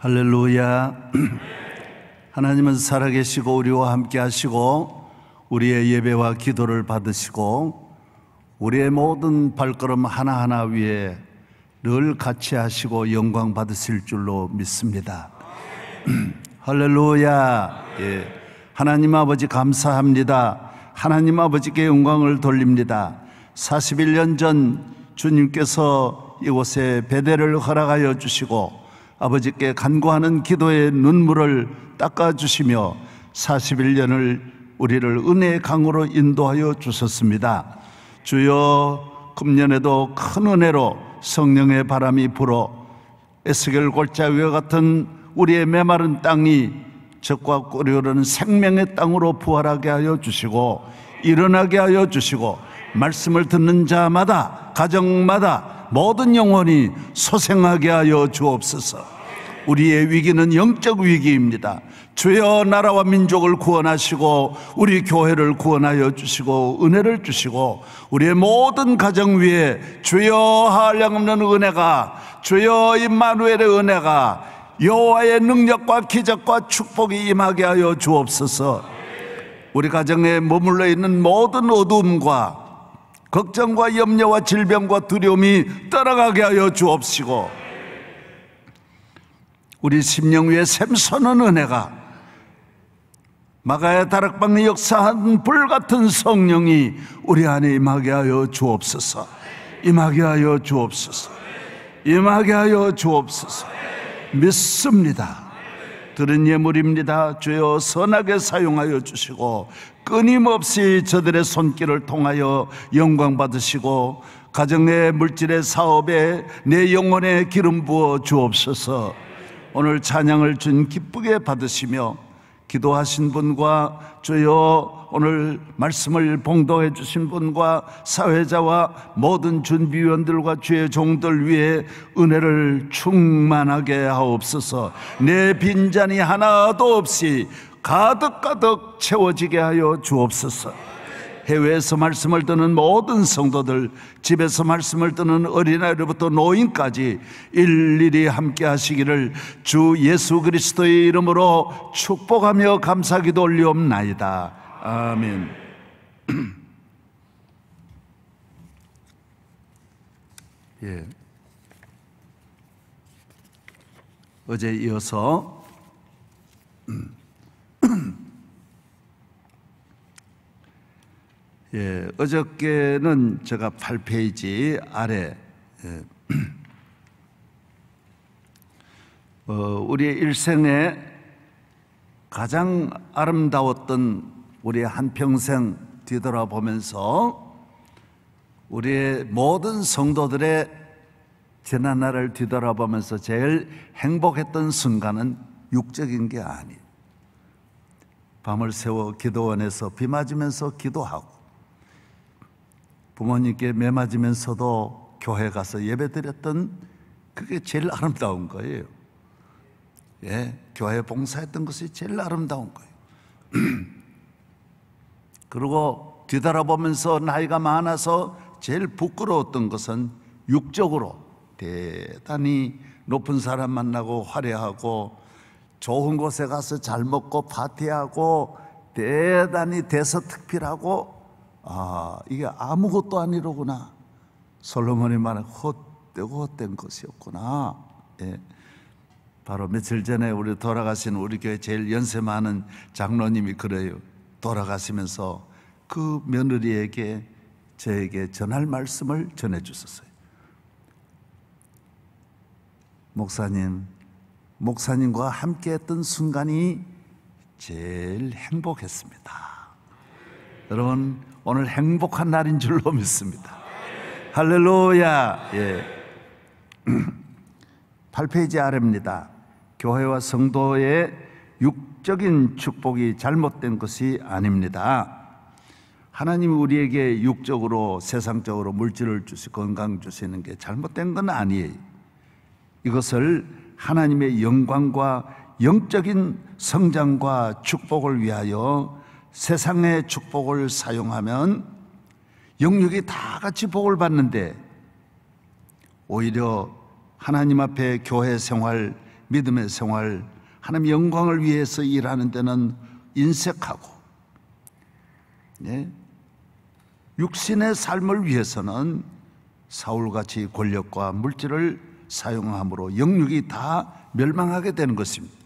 할렐루야. 하나님은 살아계시고 우리와 함께 하시고 우리의 예배와 기도를 받으시고 우리의 모든 발걸음 하나하나 위에 늘 같이 하시고 영광 받으실 줄로 믿습니다. 할렐루야. 예. 하나님 아버지 감사합니다. 하나님 아버지께 영광을 돌립니다. 41년 전 주님께서 이곳에 배대를 허락하여 주시고 아버지께 간구하는 기도의 눈물을 닦아주시며 41년을 우리를 은혜의 강으로 인도하여 주셨습니다. 주여 금년에도 큰 은혜로 성령의 바람이 불어 에스겔 골자 위와 같은 우리의 메마른 땅이 적과 꼬리 오르는 생명의 땅으로 부활하게 하여 주시고 일어나게 하여 주시고 말씀을 듣는 자마다 가정마다 모든 영혼이 소생하게 하여 주옵소서. 우리의 위기는 영적 위기입니다. 주여 나라와 민족을 구원하시고 우리 교회를 구원하여 주시고 은혜를 주시고 우리의 모든 가정 위에 주여 한량없는 은혜가 주여 임마누엘의 은혜가 여호와의 능력과 기적과 축복이 임하게 하여 주옵소서. 우리 가정에 머물러 있는 모든 어둠과 걱정과 염려와 질병과 두려움이 따라가게 하여 주옵시고 우리 심령 위에 샘솟는 은혜가 마가야 다락방의 역사한 불같은 성령이 우리 안에 임하게 하여 주옵소서 임하게 하여 주옵소서 임하게 하여 주옵소서 믿습니다 들은 예물입니다. 주여 선하게 사용하여 주시고 끊임없이 저들의 손길을 통하여 영광 받으시고 가정의 물질의 사업에 내 영혼에 기름 부어 주옵소서 오늘 찬양을 준 기쁘게 받으시며 기도하신 분과 주여 오늘 말씀을 봉독해 주신 분과 사회자와 모든 준비위원들과 주의 종들 위해 은혜를 충만하게 하옵소서 내 빈잔이 하나도 없이 가득가득 채워지게 하여 주옵소서 해외에서 말씀을 듣는 모든 성도들, 집에서 말씀을 듣는 어린아이로부터 노인까지 일일이 함께 하시기를 주 예수 그리스도의 이름으로 축복하며 감사기도 올리옵나이다. 아멘. 예. 어제 이어서 예, 어저께는 제가 8페이지 아래 예, 어, 우리의 일생에 가장 아름다웠던 우리의 한평생 뒤돌아보면서 우리의 모든 성도들의 지난 날을 뒤돌아보면서 제일 행복했던 순간은 육적인 게 아니에요. 밤을 새워 기도원에서 비 맞으면서 기도하고 부모님께 매 맞으면서도 교회 가서 예배 드렸던 그게 제일 아름다운 거예요. 예, 교회 봉사했던 것이 제일 아름다운 거예요. 그리고 뒤돌아보면서 나이가 많아서 제일 부끄러웠던 것은 육적으로 대단히 높은 사람 만나고 화려하고 좋은 곳에 가서 잘 먹고 파티하고 대단히 대서특필하고 아, 이게 아무것도 아니로구나. 솔로몬이 말한 헛되고 헛된 것이었구나. 예. 바로 며칠 전에 우리 돌아가신 우리 교회 제일 연세 많은 장로님이 그래요. 돌아가시면서 그 며느리에게 저에게 전할 말씀을 전해 주셨어요. 목사님, 목사님과 함께 했던 순간이 제일 행복했습니다. 여러분, 오늘 행복한 날인 줄로 믿습니다. 할렐루야. 예. 8페이지 아래입니다. 교회와 성도의 육적인 축복이 잘못된 것이 아닙니다. 하나님이 우리에게 육적으로 세상적으로 물질을 주시 건강 주시는 게 잘못된 건 아니에요. 이것을 하나님의 영광과 영적인 성장과 축복을 위하여 세상의 축복을 사용하면 영육이 다 같이 복을 받는데 오히려 하나님 앞에 교회 생활, 믿음의 생활, 하나님 영광을 위해서 일하는 데는 인색하고 예? 육신의 삶을 위해서는 사울같이 권력과 물질을 사용함으로 영육이 다 멸망하게 되는 것입니다.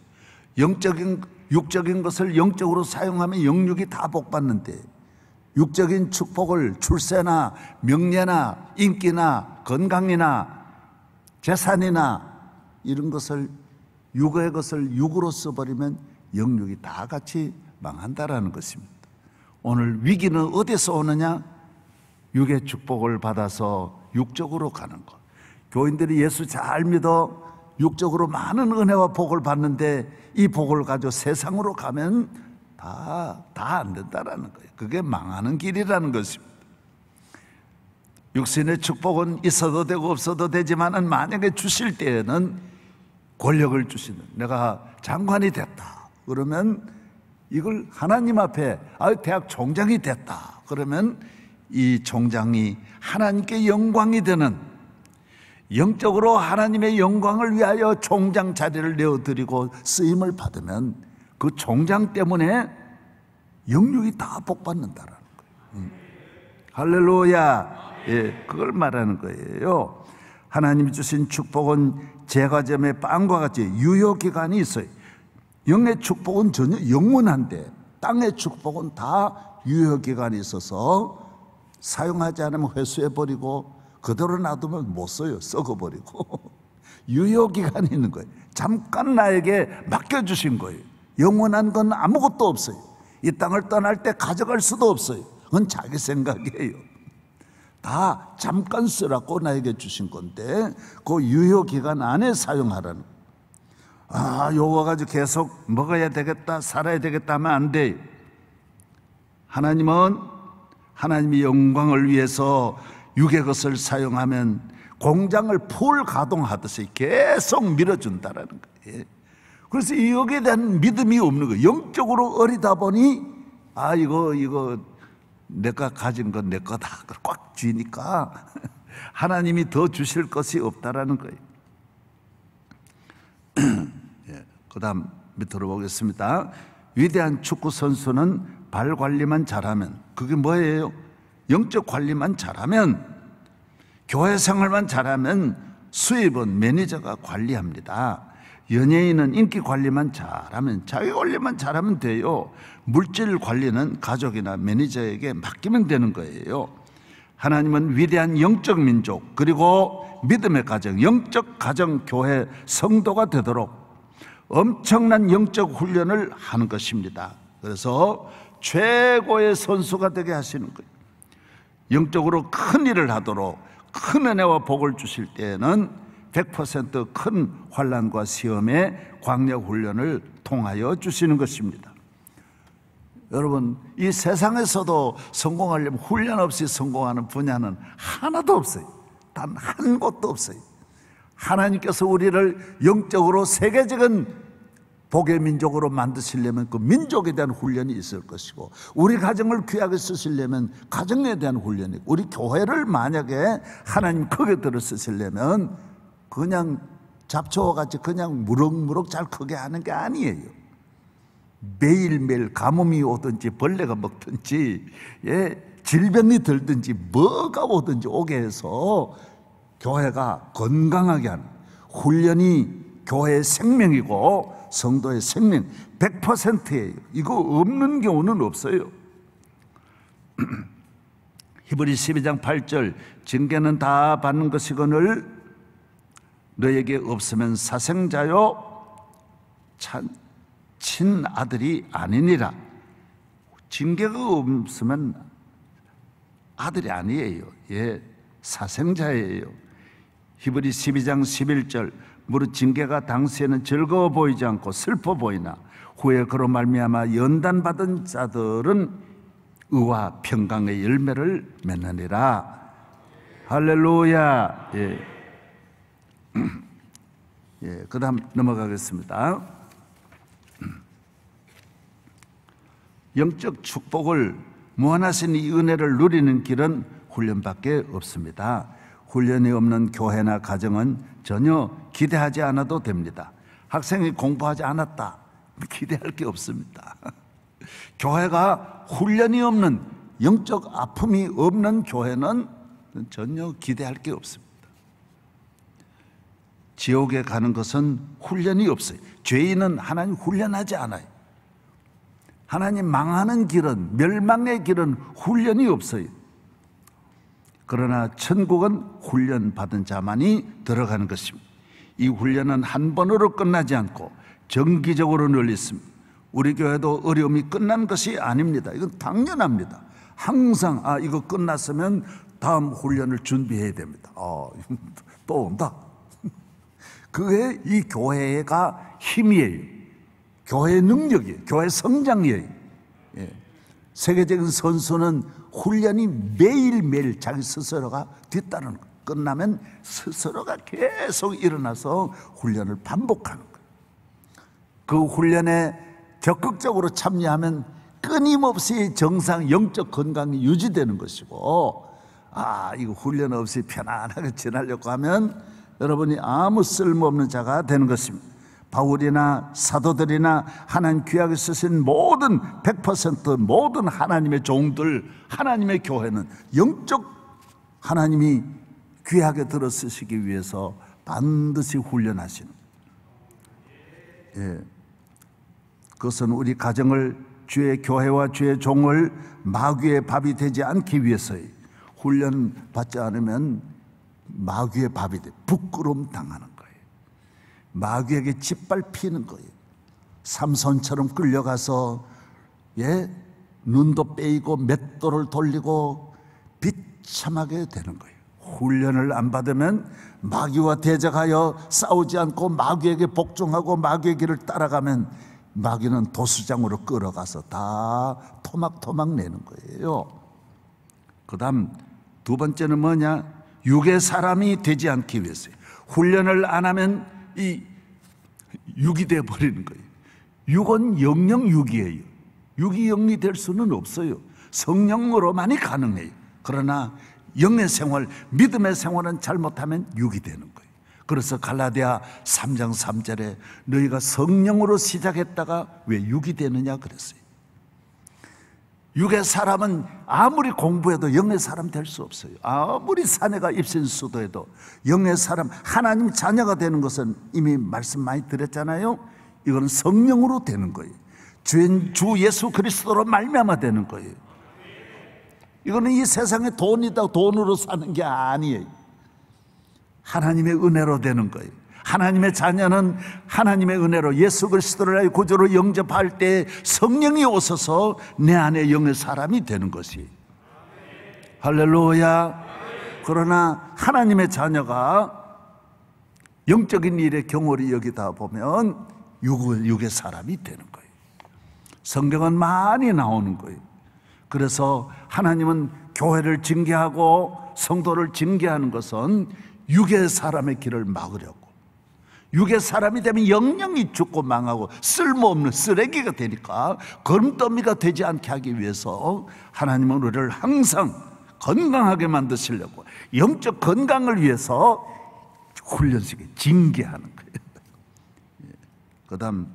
영적인 육적인 것을 영적으로 사용하면 영육이 다 복받는데 육적인 축복을 출세나 명예나 인기나 건강이나 재산이나 이런 것을 육의 것을 육으로 써버리면 영육이 다 같이 망한다라는 것입니다. 오늘 위기는 어디서 오느냐? 육의 축복을 받아서 육적으로 가는 것. 교인들이 예수 잘 믿어 육적으로 많은 은혜와 복을 받는데 이 복을 가지고 세상으로 가면 다, 다 안 된다라는 거예요. 그게 망하는 길이라는 것입니다. 육신의 축복은 있어도 되고 없어도 되지만은 만약에 주실 때에는 권력을 주시는 내가 장관이 됐다. 그러면 이걸 하나님 앞에 아 대학 총장이 됐다. 그러면 이 총장이 하나님께 영광이 되는 영적으로 하나님의 영광을 위하여 총장 자리를 내어드리고 쓰임을 받으면 그 총장 때문에 영육이 다 복받는다라는 거예요. 음. 할렐루야. 예, 그걸 말하는 거예요. 하나님이 주신 축복은 제과점의 빵과 같이 유효 기간이 있어요. 영의 축복은 전혀 영원한데 땅의 축복은 다 유효 기간이 있어서 사용하지 않으면 회수해 버리고 그대로 놔두면 못 써요. 썩어버리고. 유효기간이 있는 거예요. 잠깐 나에게 맡겨주신 거예요. 영원한 건 아무것도 없어요. 이 땅을 떠날 때 가져갈 수도 없어요. 그건 자기 생각이에요. 다 잠깐 쓰라고 나에게 주신 건데, 그 유효기간 안에 사용하라는 거예요. 아, 요거 가지고 계속 먹어야 되겠다, 살아야 되겠다 하면 안 돼. 요 하나님은 하나님의 영광을 위해서 육의 것을 사용하면 공장을 풀 가동하듯이 계속 밀어준다라는 거예요. 그래서 여기에 대한 믿음이 없는 거예요. 영적으로 어리다 보니 아 이거 이거 내가 가진 건 내 거다. 꽉 쥐니까 하나님이 더 주실 것이 없다라는 거예요. 예, 그다음 밑으로 보겠습니다. 위대한 축구 선수는 발 관리만 잘하면 그게 뭐예요? 영적 관리만 잘하면 교회 생활만 잘하면 수입은 매니저가 관리합니다. 연예인은 인기 관리만 잘하면 자기 관리만 잘하면 돼요. 물질 관리는 가족이나 매니저에게 맡기면 되는 거예요. 하나님은 위대한 영적 민족 그리고 믿음의 가정, 영적 가정 교회 성도가 되도록 엄청난 영적 훈련을 하는 것입니다. 그래서 최고의 선수가 되게 하시는 거예요. 영적으로 큰 일을 하도록 큰 은혜와 복을 주실 때에는 100%큰 환란과 시험의 광력 훈련을 통하여 주시는 것입니다. 여러분, 이 세상에서도 성공하려면 훈련 없이 성공하는 분야는 하나도 없어요. 단 한 곳도 없어요. 하나님께서 우리를 영적으로 세계적인 복의 민족으로 만드시려면 그 민족에 대한 훈련이 있을 것이고 우리 가정을 귀하게 쓰시려면 가정에 대한 훈련이 우리 교회를 만약에 하나님 크게 들어 쓰시려면 그냥 잡초와 같이 그냥 무럭무럭 잘 크게 하는 게 아니에요. 매일매일 가뭄이 오든지 벌레가 먹든지 예, 질병이 들든지 뭐가 오든지 오게 해서 교회가 건강하게 하는 훈련이 교회의 생명이고 성도의 생명 100%예요. 이거 없는 경우는 없어요. 히브리 12장 8절 징계는 다 받는 것이거늘 너에게 없으면 사생자요 찬, 친아들이 아니니라 징계가 없으면 아들이 아니에요 예 사생자예요 히브리 12장 11절 무릇 징계가 당시에는 즐거워 보이지 않고 슬퍼 보이나 후에 그로 말미암아 연단받은 자들은 의와 평강의 열매를 맺느니라 할렐루야 예. 예, 그 다음 넘어가겠습니다 영적 축복을 무한하신 이 은혜를 누리는 길은 훈련밖에 없습니다 훈련이 없는 교회나 가정은 전혀 기대하지 않아도 됩니다. 학생이 공부하지 않았다. 기대할 게 없습니다. 교회가 훈련이 없는 영적 아픔이 없는 교회는 전혀 기대할 게 없습니다. 지옥에 가는 것은 훈련이 없어요. 죄인은 하나님 훈련하지 않아요. 하나님 망하는 길은 멸망의 길은 훈련이 없어요. 그러나 천국은 훈련받은 자만이 들어가는 것입니다. 이 훈련은 한 번으로 끝나지 않고 정기적으로 늘 있습니다. 우리 교회도 어려움이 끝난 것이 아닙니다. 이건 당연합니다. 항상 아 이거 끝났으면 다음 훈련을 준비해야 됩니다. 어, 또 온다. 그게 이 교회가 힘이에요. 교회 능력이에요. 교회 성장이에요. 예. 세계적인 선수는 훈련이 매일매일 자기 스스로가 뒤따르는 거. 끝나면 스스로가 계속 일어나서 훈련을 반복하는 거예요. 그 훈련에 적극적으로 참여하면 끊임없이 정상 영적 건강이 유지되는 것이고, 아, 이거 훈련 없이 편안하게 지나려고 하면 여러분이 아무 쓸모없는 자가 되는 것입니다. 바울이나 사도들이나 하나님 귀하게 쓰신 모든 100% 모든 하나님의 종들, 하나님의 교회는 영적 하나님이 귀하게 들어 쓰시기 위해서 반드시 훈련하신. 예. 그것은 우리 가정을 주의 교회와 주의 종을 마귀의 밥이 되지 않기 위해서의 훈련 받지 않으면 마귀의 밥이 돼 부끄럼 당하는 마귀에게 짓밟히는 거예요. 삼선처럼 끌려가서 예 눈도 빼이고 맷돌을 돌리고 비참하게 되는 거예요. 훈련을 안 받으면 마귀와 대적하여 싸우지 않고 마귀에게 복종하고 마귀의 길을 따라가면 마귀는 도수장으로 끌어가서 다 토막토막 내는 거예요. 그 다음 두 번째는 뭐냐? 육의 사람이 되지 않기 위해서요. 훈련을 안 하면 이 6이 돼 버리는 거예요. 6은 영영 6이에요. 6이 영이 될 수는 없어요. 성령으로만이 가능해요. 그러나 영의 생활, 믿음의 생활은 잘못하면 6이 되는 거예요. 그래서 갈라디아 3장 3절에 너희가 성령으로 시작했다가 왜 6이 되느냐 그랬어요. 육의 사람은 아무리 공부해도 영의 사람 될 수 없어요. 아무리 사내가 입신 수도해도 영의 사람, 하나님 자녀가 되는 것은 이미 말씀 많이 드렸잖아요. 이거 성령으로 되는 거예요. 주인 주 예수 그리스도로 말미암아 되는 거예요. 이거는 이 세상에 돈이다 돈으로 사는 게 아니에요. 하나님의 은혜로 되는 거예요. 하나님의 자녀는 하나님의 은혜로 예수 그리스도를 구조로 영접할 때 성령이 오셔서 내 안에 영의 사람이 되는 것이 할렐루야 그러나 하나님의 자녀가 영적인 일의 경홀이 여기다 보면 육의, 육의 사람이 되는 거예요 성경은 많이 나오는 거예요 그래서 하나님은 교회를 징계하고 성도를 징계하는 것은 육의 사람의 길을 막으려고 육의 사람이 되면 영영이 죽고 망하고 쓸모없는 쓰레기가 되니까 걸음더미가 되지 않게 하기 위해서 하나님은 우리를 항상 건강하게 만드시려고 영적 건강을 위해서 훈련시켜 징계하는 거예요. 예. 그 다음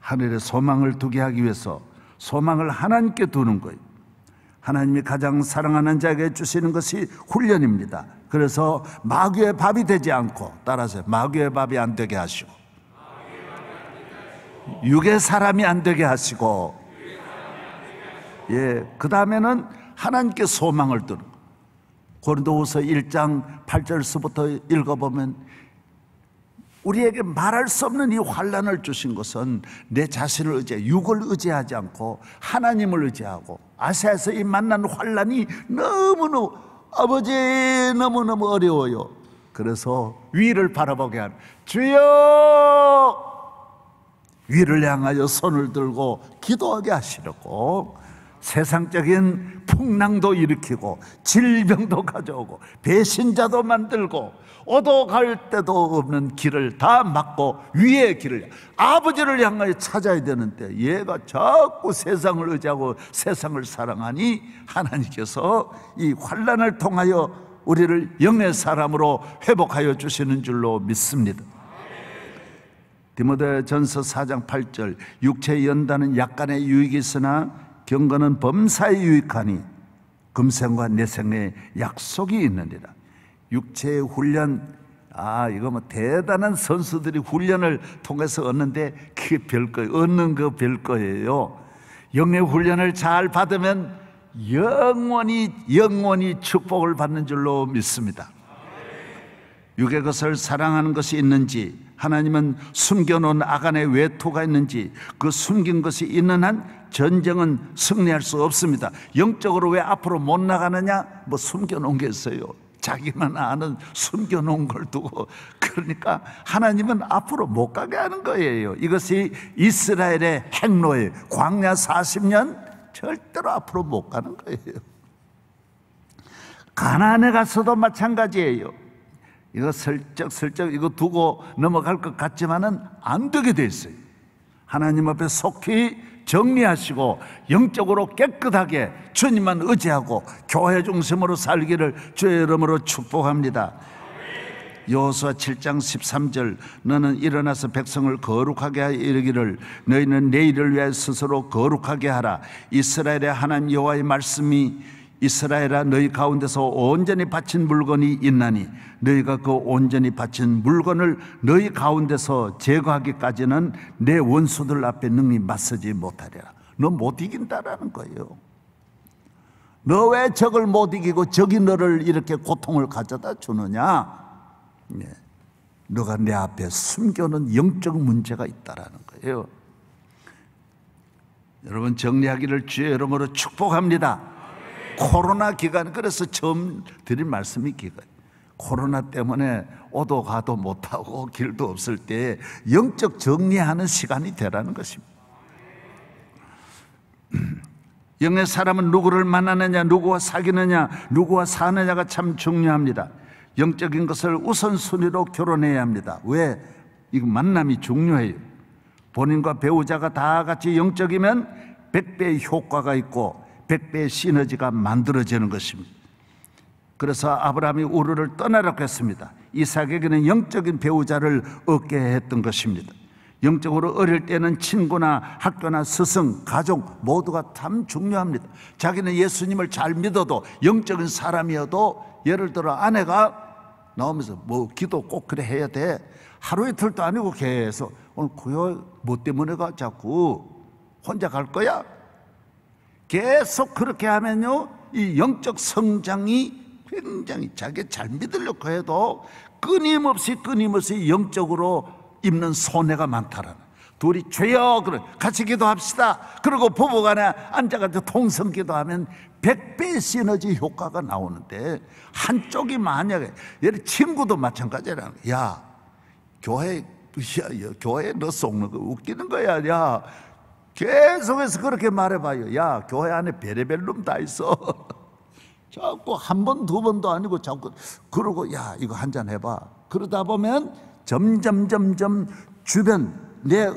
하늘에 소망을 두게 하기 위해서 소망을 하나님께 두는 거예요. 하나님이 가장 사랑하는 자에게 주시는 것이 훈련입니다. 그래서 마귀의 밥이 되지 않고 따라서 마귀의 밥이 안 되게 하시고 육의 사람이 안 되게 하시고 예, 그다음에는 하나님께 소망을 두는 고린도후서 1장 8절서부터 읽어보면 우리에게 말할 수 없는 이 환란을 주신 것은 내 자신을 의지해 육을 의지하지 않고 하나님을 의지하고 아세아서이 만난 환란이 너무너무 아버지 너무너무 어려워요 그래서 위를 바라보게 한 주여 위를 향하여 손을 들고 기도하게 하시려고 세상적인 풍랑도 일으키고 질병도 가져오고 배신자도 만들고 오어갈 데도 없는 길을 다 막고 위의 길을 아버지를 향하여 찾아야 되는데 얘가 자꾸 세상을 의지하고 세상을 사랑하니 하나님께서 이 환란을 통하여 우리를 영의 사람으로 회복하여 주시는 줄로 믿습니다. 디모데전서 4장 8절 육체의 연단은 약간의 유익이 있으나 경건은 범사에 유익하니 금생과 내생에 약속이 있느니라. 육체의 훈련 아 이거 뭐 대단한 선수들이 훈련을 통해서 얻는데 그게 별거 얻는 거별 거예요. 영의 훈련을 잘 받으면 영원히 영원히 축복을 받는 줄로 믿습니다. 육의 것을 사랑하는 것이 있는지 하나님은 숨겨놓은 아간의 외토가 있는지 그 숨긴 것이 있는 한 전쟁은 승리할 수 없습니다. 영적으로 왜 앞으로 못 나가느냐? 뭐 숨겨놓은 게 있어요. 자기만 아는 숨겨놓은 걸 두고 그러니까 하나님은 앞으로 못 가게 하는 거예요. 이것이 이스라엘의 행로에 광야 40년 절대로 앞으로 못 가는 거예요. 가나에 가서도 마찬가지예요. 이거 슬쩍슬쩍 이거 두고 넘어갈 것 같지만은 안 되게 돼 있어요. 하나님 앞에 속히 정리하시고 영적으로 깨끗하게 주님만 의지하고 교회 중심으로 살기를 주의 이름으로 축복합니다. 여호수아 7장 13절 너는 일어나서 백성을 거룩하게 하여 이르기를 너희는 내일을 위해 스스로 거룩하게 하라 이스라엘의 하나님 여호와의 말씀이 이스라엘아 너희 가운데서 온전히 바친 물건이 있나니 너희가 그 온전히 바친 물건을 너희 가운데서 제거하기까지는 내 원수들 앞에 능히 맞서지 못하리라. 너 못 이긴다라는 거예요. 너 왜 적을 못 이기고 적이 너를 이렇게 고통을 가져다 주느냐? 네. 너가 내 앞에 숨겨놓은 영적 문제가 있다라는 거예요. 여러분 정리하기를 주의 이름으로 축복합니다. 코로나 기간 그래서 처음 드릴 말씀이 기간 코로나 때문에 오도 가도 못하고 길도 없을 때 영적 정리하는 시간이 되라는 것입니다. 영의 사람은 누구를 만나느냐, 누구와 사귀느냐, 누구와 사느냐가 참 중요합니다. 영적인 것을 우선순위로 결혼해야 합니다. 왜? 이 만남이 중요해요. 본인과 배우자가 다 같이 영적이면 100배의 효과가 있고 백배의 시너지가 만들어지는 것입니다. 그래서 아브라함이 우르를 떠나라고 했습니다. 이삭에게는 영적인 배우자를 얻게 했던 것입니다. 영적으로 어릴 때는 친구나 학교나 스승, 가족 모두가 참 중요합니다. 자기는 예수님을 잘 믿어도 영적인 사람이어도 예를 들어 아내가 나오면서 뭐 기도 꼭 그래 해야 돼. 하루 이틀도 아니고 계속 오늘 그요 뭐 때문에가 자꾸 혼자 갈 거야? 계속 그렇게 하면요, 이 영적 성장이 굉장히 자기 잘 믿으려고 해도 끊임없이 끊임없이 영적으로 입는 손해가 많다라는. 둘이 죄여, 그래. 같이 기도합시다. 그리고 부부간에 앉아가지고 통성 기도하면 백배 시너지 효과가 나오는데, 한쪽이 만약에, 예를 친구도 마찬가지라는. 야, 교회, 야, 야, 교회 너 속는 거 웃기는 거야. 야, 계속해서 그렇게 말해봐요. 야, 교회 안에 베레벨 놈다 있어. 자꾸 한 번, 두 번도 아니고 자꾸 그러고 야, 이거 한 잔 해봐. 그러다 보면 점점, 점점 주변, 내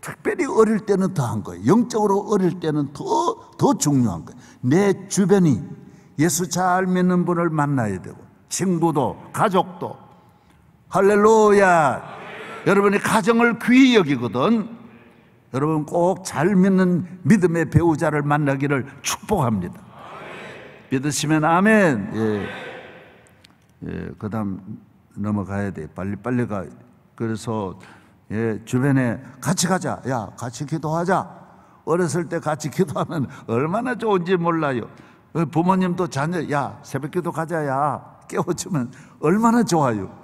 특별히 어릴 때는 더 한 거예요. 영적으로 어릴 때는 더, 더 중요한 거예요. 내 주변이 예수 잘 믿는 분을 만나야 되고, 친구도, 가족도. 할렐루야! 여러분이 가정을 귀히 여기거든. 여러분 꼭 잘 믿는 믿음의 배우자를 만나기를 축복합니다. 아멘. 믿으시면 아멘. 예. 예, 그 다음 넘어가야 돼. 빨리빨리 가. 그래서 예, 주변에 같이 가자. 야, 같이 기도하자. 어렸을 때 같이 기도하면 얼마나 좋은지 몰라요. 어, 부모님도 자녀, 야, 새벽 기도 가자, 야. 깨워주면 얼마나 좋아요.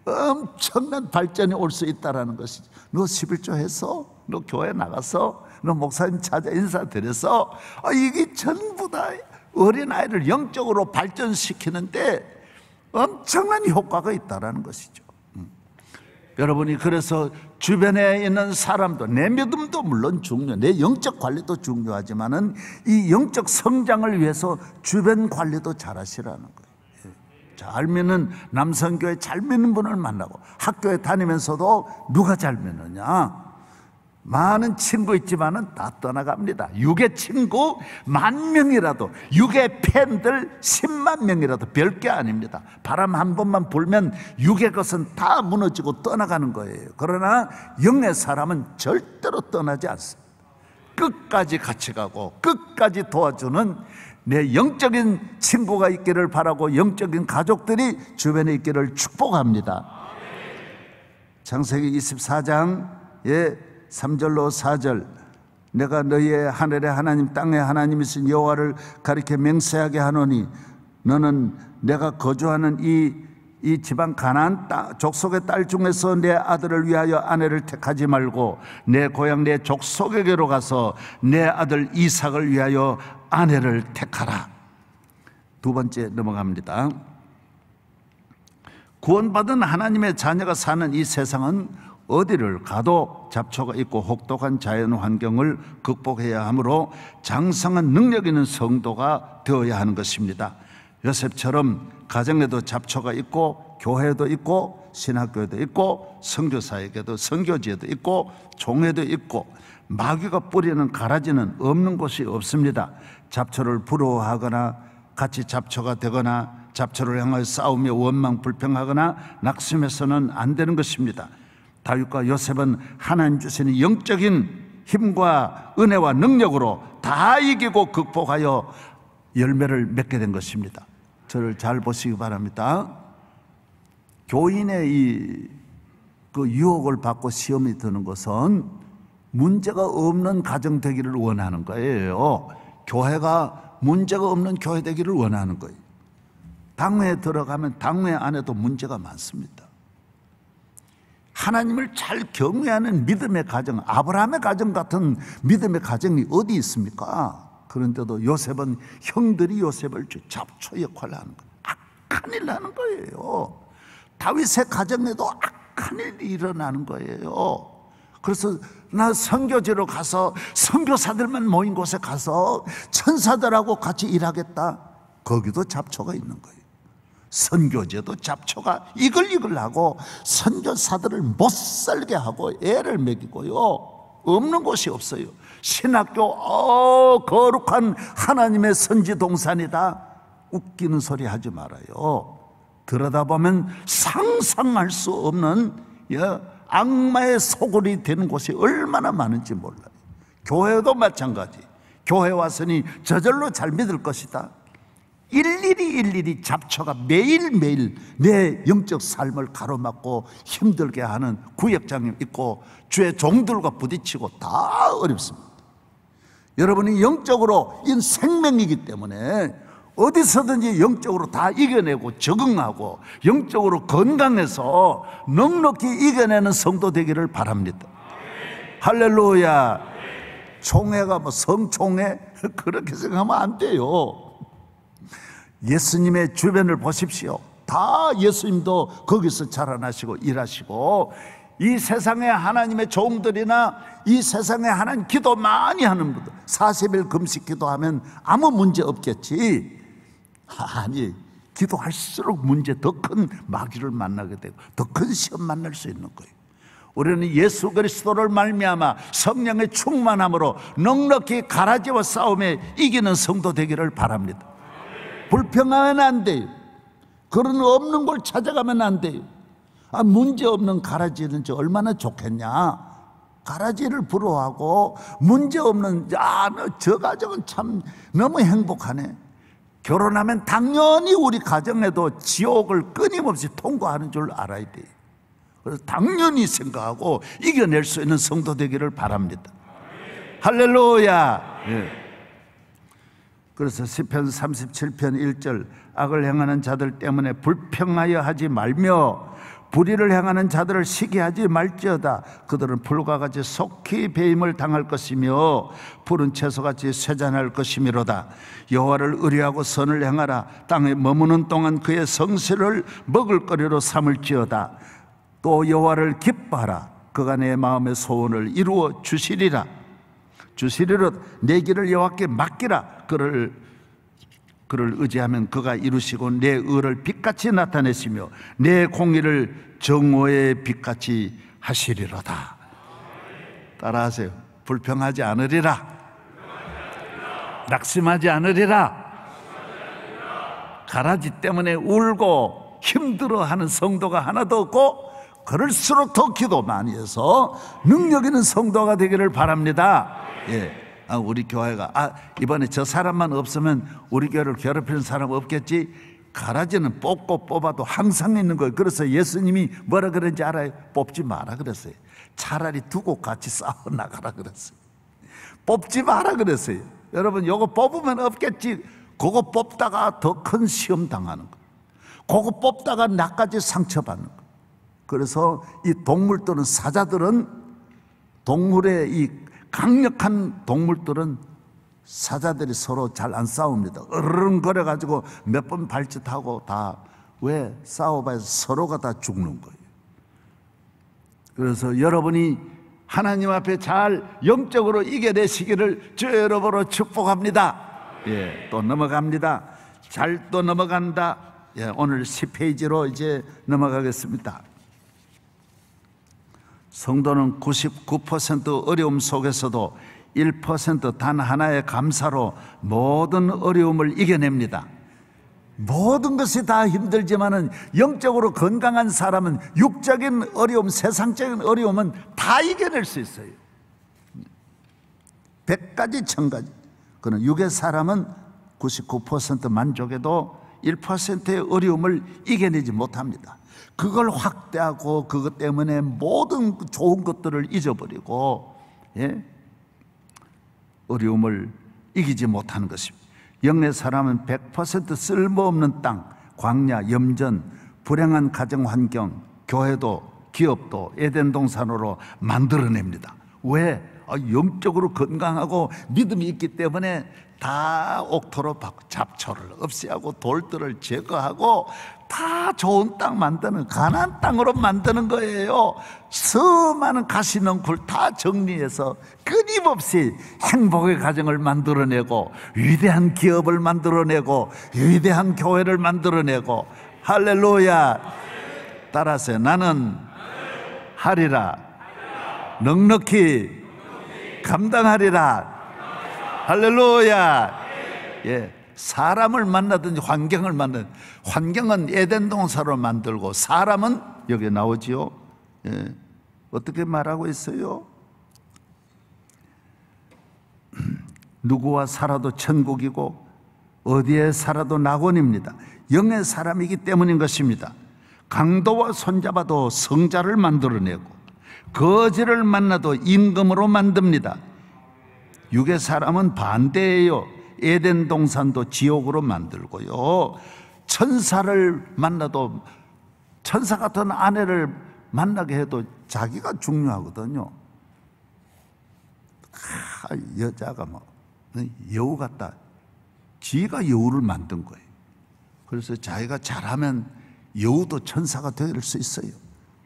엄청난 발전이 올 수있다는 것이죠. 너 11조 했어? 너 교회 나가서 너 목사님 찾아 인사드려서 아, 이게 전부 다 어린아이를 영적으로 발전시키는데 엄청난 효과가 있다는 것이죠. 음. 여러분이 그래서 주변에 있는 사람도 내 믿음도 물론 중요, 내 영적 관리도 중요하지만은 이 영적 성장을 위해서 주변 관리도 잘하시라는 거예요. 예. 잘 믿는 남성교회 잘 믿는 분을 만나고 학교에 다니면서도 누가 잘 믿느냐 많은 친구 있지만은 다 떠나갑니다. 육의 친구 만 명이라도, 육의 팬들 10만 명이라도 별 게 아닙니다. 바람 한 번만 불면 육의 것은 다 무너지고 떠나가는 거예요. 그러나 영의 사람은 절대로 떠나지 않습니다. 끝까지 같이 가고 끝까지 도와주는 내 영적인 친구가 있기를 바라고 영적인 가족들이 주변에 있기를 축복합니다. 창세기 24장에 3절로 4절 내가 너희의 하늘의 하나님 땅의 하나님이신 여호와를 가리켜 맹세하게 하노니 너는 내가 거주하는 이, 이 지방 가난 족속의 딸 중에서 내 아들을 위하여 아내를 택하지 말고 내 고향 내 족속에게로 가서 내 아들 이삭을 위하여 아내를 택하라 두 번째 넘어갑니다 구원받은 하나님의 자녀가 사는 이 세상은 어디를 가도 잡초가 있고 혹독한 자연 환경을 극복해야 하므로 장성한 능력 있는 성도가 되어야 하는 것입니다. 요셉처럼 가정에도 잡초가 있고 교회도 있고 신학교에도 있고 성교사에게도성교지에도 있고 종에도 있고 마귀가 뿌리는 가라지는 없는 곳이 없습니다. 잡초를 부러워하거나 같이 잡초가 되거나 잡초를 향하여 싸우며 원망 불평하거나 낙심해서는 안 되는 것입니다. 다윗과 요셉은 하나님 주시는 영적인 힘과 은혜와 능력으로 다 이기고 극복하여 열매를 맺게 된 것입니다. 저를 잘 보시기 바랍니다. 교인의 이 그 유혹을 받고 시험이 드는 것은 문제가 없는 가정 되기를 원하는 거예요. 교회가 문제가 없는 교회 되기를 원하는 거예요. 당회 들어가면 당회 안에도 문제가 많습니다. 하나님을 잘 경외하는 믿음의 가정, 아브라함의 가정 같은 믿음의 가정이 어디 있습니까? 그런데도 요셉은 형들이 요셉을 잡초 역할을 하는 거예요. 악한 일 하는 거예요. 다윗의 가정에도 악한 일이 일어나는 거예요. 그래서 나 선교지로 가서 선교사들만 모인 곳에 가서 천사들하고 같이 일하겠다. 거기도 잡초가 있는 거예요. 선교제도 잡초가 이글이글하고 선교사들을 못 살게 하고 애를 먹이고요. 없는 곳이 없어요. 신학교 어 거룩한 하나님의 선지 동산이다. 웃기는 소리 하지 말아요. 들여다보면 상상할 수 없는 예, 악마의 소굴이 되는 곳이 얼마나 많은지 몰라요. 교회도 마찬가지. 교회 왔으니 저절로 잘 믿을 것이다. 일일이 일일이 잡초가 매일매일 내 영적 삶을 가로막고 힘들게 하는 구역장님 있고 주의 종들과 부딪히고 다 어렵습니다. 여러분이 영적으로 인 생명이기 때문에 어디서든지 영적으로 다 이겨내고 적응하고 영적으로 건강해서 넉넉히 이겨내는 성도 되기를 바랍니다. 할렐루야. 총회가 뭐 성총회 그렇게 생각하면 안 돼요. 예수님의 주변을 보십시오. 다 예수님도 거기서 자라나시고 일하시고 이 세상에 하나님의 종들이나 이 세상에 하나 기도 많이 하는 분들 40일 금식 기도하면 아무 문제 없겠지 아니 기도할수록 문제 더 큰 마귀를 만나게 되고 더 큰 시험 만날 수 있는 거예요 우리는 예수 그리스도를 말미암아 성령의 충만함으로 넉넉히 가라지와 싸움에 이기는 성도 되기를 바랍니다 불평하면 안 돼요. 그런 없는 걸 찾아가면 안 돼요. 아, 문제 없는 가라지는 저 얼마나 좋겠냐. 가라지를 부러워하고 문제 없는 아, 저 가정은 참 너무 행복하네. 결혼하면 당연히 우리 가정에도 지옥을 끊임없이 통과하는 줄 알아야 돼 그래서 당연히 생각하고 이겨낼 수 있는 성도 되기를 바랍니다. 할렐루야. 네. 그래서 1 0편 37편 1절 악을 행하는 자들 때문에 불평하여 하지 말며 불의를 행하는 자들을 시기하지 말지어다 그들은 불과 같이 속히 배임을 당할 것이며 푸른 채소같이 쇠잔할 것이미로다 여호와를 의뢰하고 선을 행하라 땅에 머무는 동안 그의 성실을 먹을 거리로 삼을지어다 또 여호와를 기뻐하라 그가 내 마음의 소원을 이루어 주시리라 주시리롯 내 길을 여호와께 맡기라 그를 그를 의지하면 그가 이루시고 내 의를 빛같이 나타내시며 내 공의를 정오의 빛같이 하시리로다 따라하세요 불평하지 않으리라 낙심하지 않으리라 가라지 때문에 울고 힘들어하는 성도가 하나도 없고 그럴수록 더 기도 많이 해서 능력 있는 성도가 되기를 바랍니다. 예. 아, 우리 교회가, 아, 이번에 저 사람만 없으면 우리 교회를 괴롭히는 사람 없겠지? 가라지는 뽑고 뽑아도 항상 있는 거예요. 그래서 예수님이 뭐라 그런지 알아요? 뽑지 마라 그랬어요. 차라리 두고 같이 싸워나가라 그랬어요. 뽑지 마라 그랬어요. 여러분, 요거 뽑으면 없겠지? 그거 뽑다가 더 큰 시험 당하는 거. 그거 뽑다가 나까지 상처받는 거. 그래서 이 동물 또는 사자들은 동물의 이 강력한 동물들은 사자들이 서로 잘 안 싸웁니다. 으르렁거려 가지고 몇 번 발짓하고 다 왜 싸워봐야 서로가 다 죽는 거예요. 그래서 여러분이 하나님 앞에 잘 영적으로 이겨내시기를 저 여러분으로 축복합니다. 예, 또 넘어갑니다. 잘 또 넘어간다. 예, 오늘 10페이지로 이제 넘어가겠습니다. 성도는 99% 어려움 속에서도 1%단 하나의 감사로 모든 어려움을 이겨냅니다. 모든 것이 다 힘들지만은 영적으로 건강한 사람은 육적인 어려움, 세상적인 어려움은 다 이겨낼 수 있어요. 100가지, 1000가지. 그는 육의 사람은 99% 만족에도 1%의 어려움을 이겨내지 못합니다. 그걸 확대하고 그것 때문에 모든 좋은 것들을 잊어버리고 예? 어려움을 이기지 못하는 것입니다. 영내 사람은 100% 쓸모없는 땅, 광야, 염전, 불행한 가정 환경, 교회도 기업도 에덴 동산으로 만들어냅니다. 왜? 아, 영적으로 건강하고 믿음이 있기 때문에 다 옥토로 잡초를 없애하고 돌들을 제거하고 다 좋은 땅 만드는 가난 땅으로 만드는 거예요. 수많은 가시넝쿨 다 정리해서 끊임없이 행복의 가정을 만들어내고 위대한 기업을 만들어내고 위대한 교회를 만들어내고 할렐루야. 따라서 나는 하리라 넉넉히 감당하리라. 할렐루야. 예. 사람을 만나든지 환경을 만든 환경은 에덴 동사로 만들고 사람은 여기 나오지요. 예. 어떻게 말하고 있어요? 누구와 살아도 천국이고 어디에 살아도 낙원입니다. 영의 사람이기 때문인 것입니다. 강도와 손잡아도 성자를 만들어내고 거지를 만나도 임금으로 만듭니다. 육의 사람은 반대예요. 에덴 동산도 지옥으로 만들고요. 천사를 만나도 천사 같은 아내를 만나게 해도 자기가 중요하거든요. 아, 여자가 뭐 여우 같다. 지가 여우를 만든 거예요. 그래서 자기가 잘하면 여우도 천사가 될 수 있어요.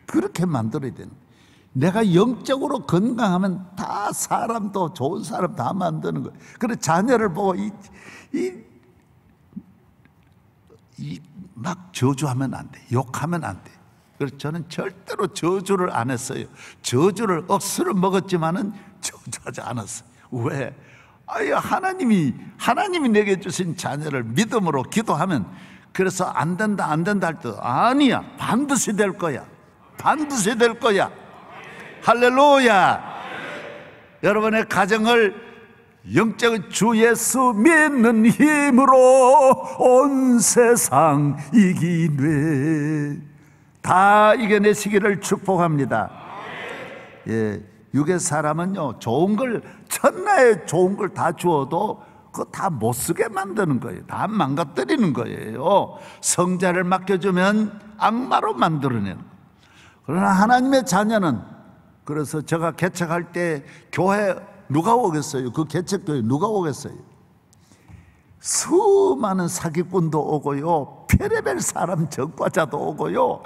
그렇게 만들어야 되는 거예요. 내가 영적으로 건강하면 다 사람도 좋은 사람 다 만드는 거예요. 그래 자녀를 보고 이, 이, 이 막 저주하면 안 돼. 욕하면 안 돼. 그래서 저는 절대로 저주를 안 했어요. 저주를 억수로 먹었지만은 저주하지 않았어요. 왜? 아예 하나님이, 하나님이 내게 주신 자녀를 믿음으로 기도하면 그래서 안 된다, 안 된다 할 때 아니야. 반드시 될 거야. 반드시 될 거야. 할렐루야! 여러분의 가정을 영적 주 예수 믿는 힘으로 온 세상 이기네. 다 이겨내시기를 축복합니다. 예. 육의 사람은요, 좋은 걸, 천나에 좋은 걸 다 주어도 그거 다못 쓰게 만드는 거예요. 다 망가뜨리는 거예요. 성자를 맡겨주면 악마로 만들어내는. 그러나 하나님의 자녀는 그래서 제가 개척할 때 교회 누가 오겠어요? 그 개척교회 누가 오겠어요? 수많은 사기꾼도 오고요. 별의별 사람 적과자도 오고요.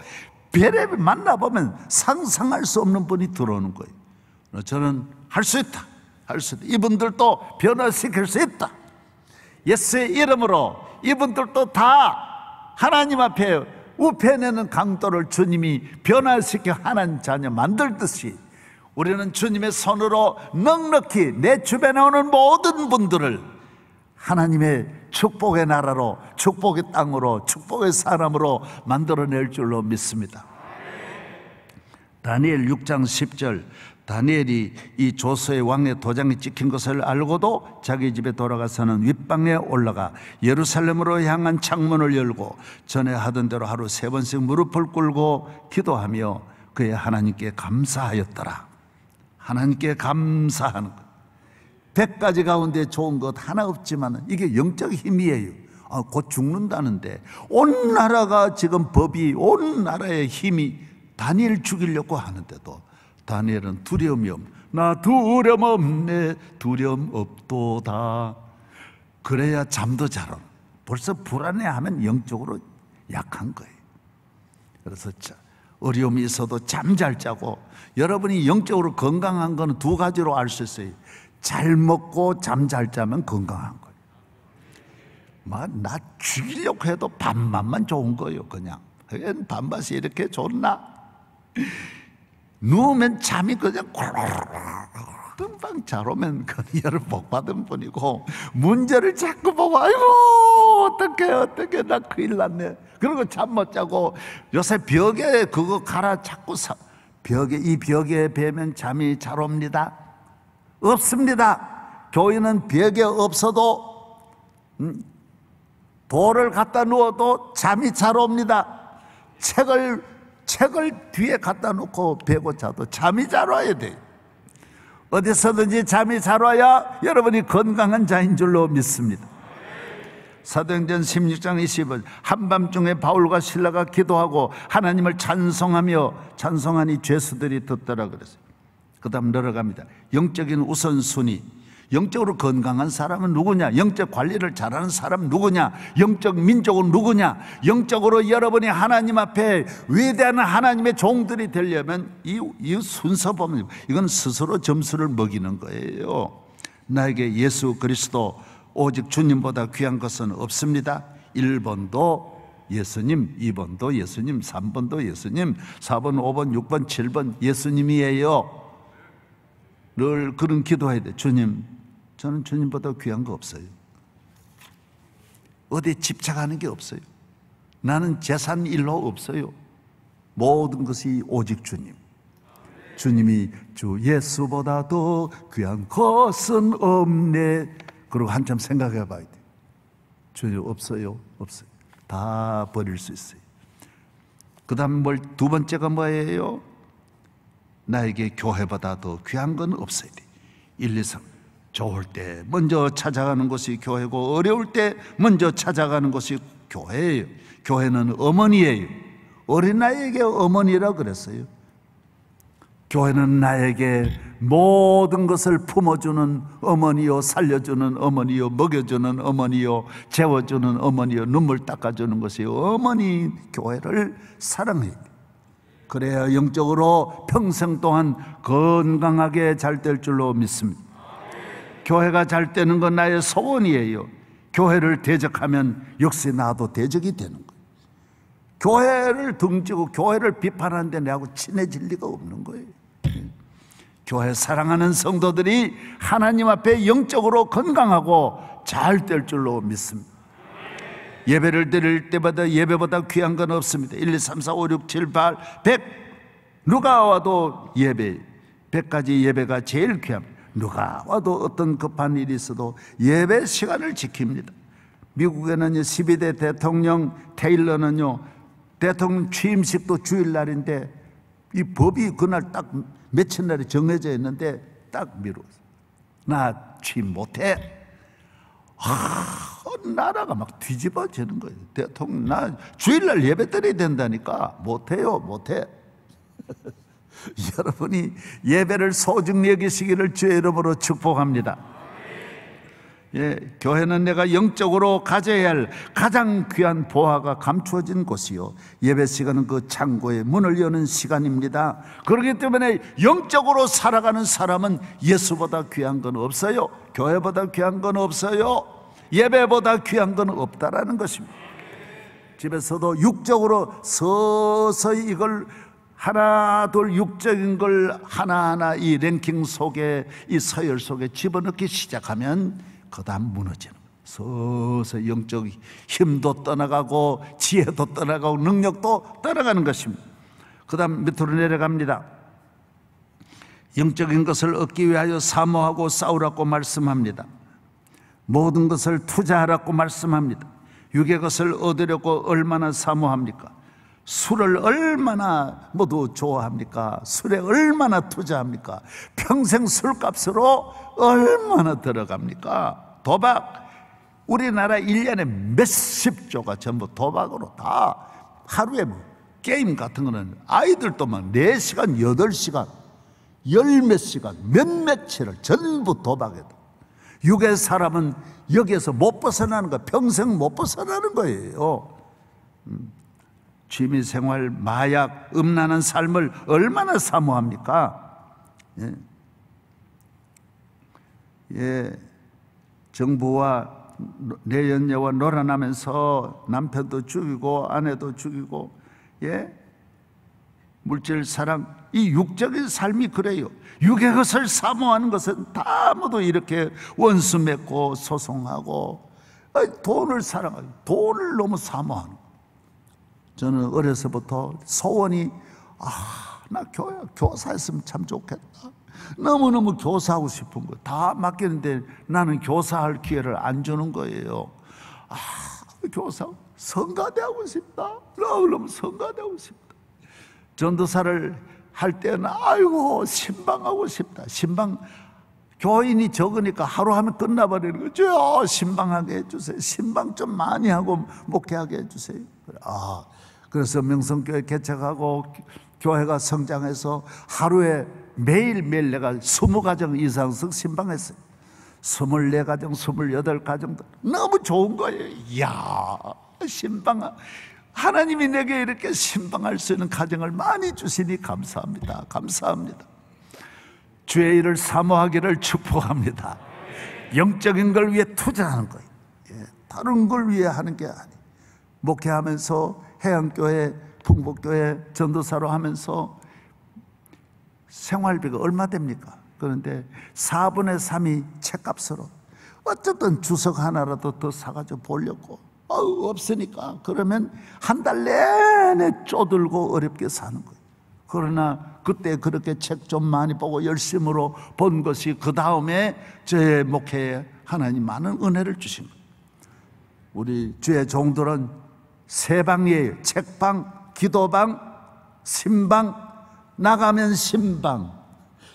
별의별 만나보면 상상할 수 없는 분이 들어오는 거예요. 저는 할 수 있다. 할 수 있다. 이분들도 변화시킬 수 있다. 예수의 이름으로 이분들도 다 하나님 앞에 우편에는 강도를 주님이 변화시켜 하나님 자녀 만들듯이 우리는 주님의 손으로 넉넉히 내 주변에 오는 모든 분들을 하나님의 축복의 나라로, 축복의 땅으로, 축복의 사람으로 만들어낼 줄로 믿습니다. 다니엘 6장 10절, 다니엘이 이 조서의 왕의 도장이 찍힌 것을 알고도 자기 집에 돌아가서는 윗방에 올라가 예루살렘으로 향한 창문을 열고 전에 하던 대로 하루 세 번씩 무릎을 꿇고 기도하며 그의 하나님께 감사하였더라. 하나님께 감사하는 것. 100가지 가운데 좋은 것 하나 없지만 이게 영적 힘이에요. 아, 곧 죽는다는데 온 나라가 지금 법이 온 나라의 힘이 다니엘 죽이려고 하는데도 다니엘은 두려움이 없. 나 두려움 없네 두려움 없도다. 그래야 잠도 잘 온. 벌써 불안해하면 영적으로 약한 거예요. 그래서 자, 어려움이 있어도 잠 잘 자고 여러분이 영적으로 건강한 거는 두 가지로 알 수 있어요. 잘 먹고 잠 잘 자면 건강한 거예요. 막나 죽이려고 해도 밥맛만 좋은 거예요, 그냥. 밥맛이 이렇게 좋나? 누우면 잠이 그냥 콜라라 금방 잘 오면 그녀를 복 받은 분이고 문제를 자꾸 보고 아이고 어떻게 어떻게 나 큰일 났네 그러고 잠 못 자고 요새 벽에 그거 갈아 자꾸 서, 벽에 이 벽에 베면 잠이 잘 옵니다 없습니다 교인은 벽에 없어도 음, 돌을 갖다 누워도 잠이 잘 옵니다 책을 책을 뒤에 갖다 놓고 베고 자도 잠이 잘 와야 돼요 어디서든지 잠이 잘 와야 여러분이 건강한 자인 줄로 믿습니다. 사도행전 16장 20은 한밤중에 바울과 신라가 기도하고 하나님을 찬송하며 찬송하니 죄수들이 듣더라 그랬어요. 그 다음 내려갑니다. 영적인 우선순위. 영적으로 건강한 사람은 누구냐? 영적 관리를 잘하는 사람 은 누구냐? 영적 민족은 누구냐? 영적으로 여러분이 하나님 앞에 위대한 하나님의 종들이 되려면 이, 이 순서 보면 이건 스스로 점수를 먹이는 거예요. 나에게 예수 그리스도 오직 주님보다 귀한 것은 없습니다. 1번도 예수님, 2번도 예수님, 3번도 예수님, 4번, 5번, 6번, 7번 예수님이에요. 늘 그런 기도해야 돼. 주님, 저는 주님보다 귀한 거 없어요. 어디에 집착하는 게 없어요. 나는 재산 일로 없어요. 모든 것이 오직 주님. 주님이 주 예수보다도 귀한 것은 없네. 그리고 한참 생각해 봐야 돼. 주님 없어요. 없어요. 다 버릴 수 있어요. 그 다음 뭘, 두 번째가 뭐예요? 나에게 교회보다 더 귀한 건 없어야 돼. 1, 2, 3. 좋을 때 먼저 찾아가는 것이 교회고 어려울 때 먼저 찾아가는 것이 교회예요. 교회는 어머니예요. 어린아이에게 어머니라 그랬어요. 교회는 나에게 모든 것을 품어주는 어머니요, 살려주는 어머니요, 먹여주는 어머니요, 재워주는 어머니요, 눈물 닦아주는 것이 어머니 교회를 사랑해 그래야 영적으로 평생 동안 건강하게 잘 될 줄로 믿습니다. 교회가 잘 되는 건 나의 소원이에요. 교회를 대적하면 역시 나도 대적이 되는 거예요. 교회를 등지고 교회를 비판하는데 내하고 친해질 리가 없는 거예요. 교회 사랑하는 성도들이 하나님 앞에 영적으로 건강하고 잘 될 줄로 믿습니다. 예배를 드릴 때마다 예배보다 귀한 건 없습니다. 1, 2, 3, 4, 5, 6, 7, 8, 100. 누가 와도 예배. 100가지 예배가 제일 귀합니다. 누가 와도 어떤 급한 일이 있어도 예배 시간을 지킵니다. 미국에는 12대 대통령 테일러는요, 대통령 취임식도 주일날인데 이 법이 그날 딱 며칠 날이 정해져 있는데 딱 미뤘어. 나 취임 못해. 아, 나라가 막 뒤집어지는 거예요. 대통령, 나 주일날 예배 드려야 된다니까. 못해요, 못해. 여러분이 예배를 소중히 여기시기를 주의 이름으로 축복합니다. 예, 교회는 내가 영적으로 가져야 할 가장 귀한 보화가 감추어진 곳이요. 예배 시간은 그 창고의 문을 여는 시간입니다. 그렇기 때문에 영적으로 살아가는 사람은 예수보다 귀한 건 없어요. 교회보다 귀한 건 없어요. 예배보다 귀한 건 없다라는 것입니다. 집에서도 육적으로 서서히 이걸 하나 둘 육적인 걸 하나하나 이 랭킹 속에 이 서열 속에 집어넣기 시작하면 그다음 무너지는 서서 영적 힘도 떠나가고 지혜도 떠나가고 능력도 떠나가는 것입니다. 그다음 밑으로 내려갑니다. 영적인 것을 얻기 위하여 사모하고 싸우라고 말씀합니다. 모든 것을 투자하라고 말씀합니다. 육의 것을 얻으려고 얼마나 사모합니까? 술을 얼마나 모두 좋아합니까? 술에 얼마나 투자합니까? 평생 술값으로 얼마나 들어갑니까? 도박. 우리나라 1년에 몇십조가 전부 도박으로 다 하루에 뭐 게임 같은 거는 아이들도 막 뭐 4시간, 8시간, 열 몇 시간, 몇 며칠을 전부 도박에도 육의 사람은 여기에서 못 벗어나는 거, 평생 못 벗어나는 거예요. 음. 취미 생활, 마약, 음란한 삶을 얼마나 사모합니까? 예. 예. 정부와 내연녀와 놀아나면서 남편도 죽이고 아내도 죽이고 예. 물질 사랑 이 육적인 삶이 그래요. 육의 것을 사모하는 것은 다 모두 이렇게 원수 맺고 소송하고 돈을 사랑하고 돈을 너무 사모하는 저는 어려서부터 소원이 아, 나 교야, 교사했으면 참 좋겠다. 너무너무 교사하고 싶은 거. 다맡겼는데 나는 교사할 기회를 안 주는 거예요. 아, 교사, 성가대하고 싶다. 너무너무 성가대하고 싶다. 전도사를 할 때는 아이고, 신방하고 싶다. 신방, 교인이 적으니까 하루 하면 끝나버리는 거죠. 신방하게 해주세요. 신방 좀 많이 하고 목회하게 해주세요. 아, 그래서 명성교회 개척하고 교회가 성장해서 하루에 매일매일 내가 20가정 이상씩 신방했어요. 24가정, 28가정도 너무 좋은 거예요. 이야, 신방. 아 하나님이 내게 이렇게 신방할 수 있는 가정을 많이 주시니 감사합니다. 감사합니다. 주의 일을 사모하기를 축복합니다. 영적인 걸 위해 투자하는 거예요. 예, 다른 걸 위해 하는 게 아니에요. 목회하면서 해양교회, 풍복교회 전도사로 하면서 생활비가 얼마 됩니까? 그런데 4분의 3이 책값으로 어쨌든 주석 하나라도 더 사가지고 보려고 어우, 없으니까 그러면 한 달 내내 쪼들고 어렵게 사는 거예요 그러나 그때 그렇게 책 좀 많이 보고 열심으로 본 것이 그 다음에 제 목회에 하나님 많은 은혜를 주신 거예요 우리 주의 종들은 세방예일, 책방, 기도방, 신방, 나가면 신방.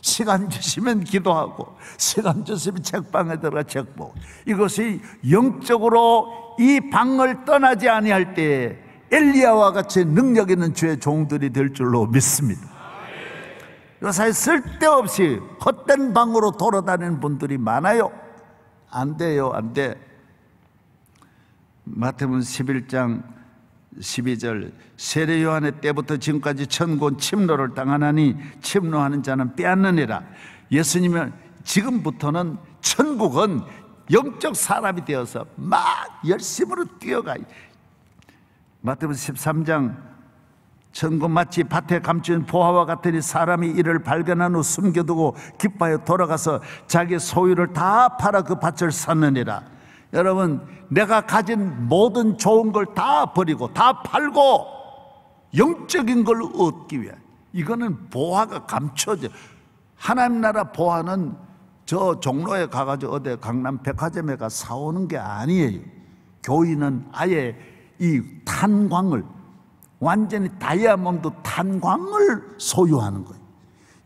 시간 주시면 기도하고, 시간 주시면 책방에 들어가 책보. 이것이 영적으로 이 방을 떠나지 아니할 때에 엘리야와 같이 능력 있는 주의 종들이 될 줄로 믿습니다. 요사이 쓸데없이 헛된 방으로 돌아다니는 분들이 많아요. 안 돼요, 안 돼. 마태문 11장 12절 세례 요한의 때부터 지금까지 천군 침노를 당하나니 침노하는 자는 빼앗느니라 예수님은 지금부터는 천국은 영적 사람이 되어서 막 열심으로 뛰어가 마태복음 13장 천국 마치 밭에 감춘 보화와 같으니 사람이 이를 발견한 후 숨겨두고 기뻐하여 돌아가서 자기 소유를 다 팔아 그 밭을 샀느니라 여러분, 내가 가진 모든 좋은 걸 다 버리고 다 팔고 영적인 걸 얻기 위해 이거는 보화가 감춰져. 하나님 나라 보화는 저 종로에 가가지고 어디 강남 백화점에 가 사오는 게 아니에요. 교인은 아예 이 탄광을 완전히 다이아몬드 탄광을 소유하는 거예요.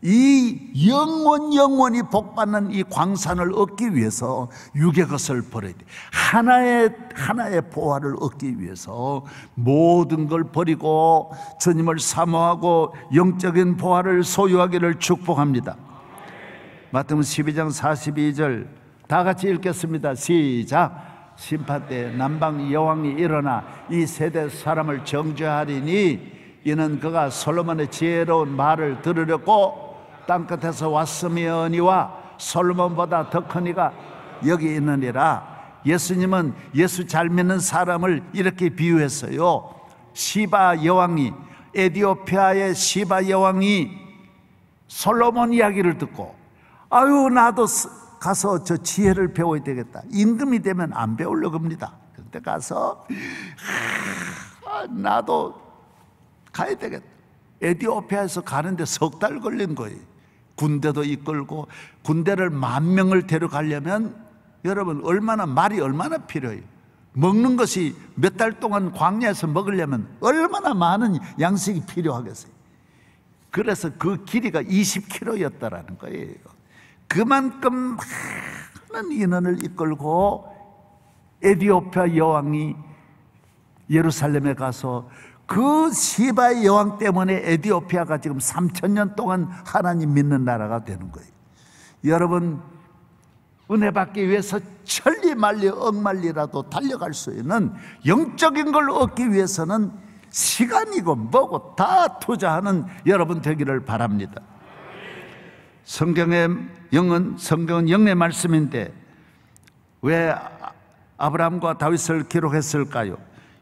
이 영원 영원히 복받는 이 광산을 얻기 위해서 육의 것을 버려야 돼. 하나의 하나의 보화를 얻기 위해서 모든 걸 버리고 주님을 사모하고 영적인 보화를 소유하기를 축복합니다. 마태복음 12장 42절 다 같이 읽겠습니다. 시작. 심판 때 남방 여왕이 일어나 이 세대 사람을 정죄하리니 이는 그가 솔로몬의 지혜로운 말을 들으려고 땅 끝에서 왔으며니와 솔몬보다 로더큰이가 여기 있느니라. 예수님은 예수 잘 믿는 사람을 이렇게 비유했어요. 시바 여왕이 에디오피아의 시바 여왕이 솔로몬 이야기를 듣고 아유 나도 가서 저 지혜를 배워야 되겠다. 임금이 되면 안 배우려고 합니다. 그때 가서 아, 나도 가야 되겠다. 에디오피아에서 가는데 석 달 걸린 거예요. 군대도 이끌고 군대를 만 명을 데려가려면 여러분 얼마나 말이 얼마나 필요해요. 먹는 것이 몇 달 동안 광야에서 먹으려면 얼마나 많은 양식이 필요하겠어요. 그래서 그 길이가 20km였다라는 거예요. 그만큼 많은 인원을 이끌고 에디오피아 여왕이 예루살렘에 가서 그 시바의 여왕 때문에 에디오피아가 지금 3 0 0 0년 동안 하나님 믿는 나라가 되는 거예요. 여러분 은혜 받기 위해서 천리 말리 억말리라도 달려갈 수 있는 영적인 걸 얻기 위해서는 시간이고 뭐고 다 투자하는 여러분 되기를 바랍니다. 성경의 영은 성경은 영의 말씀인데 왜 아브라함과 다윗을 기록했을까요?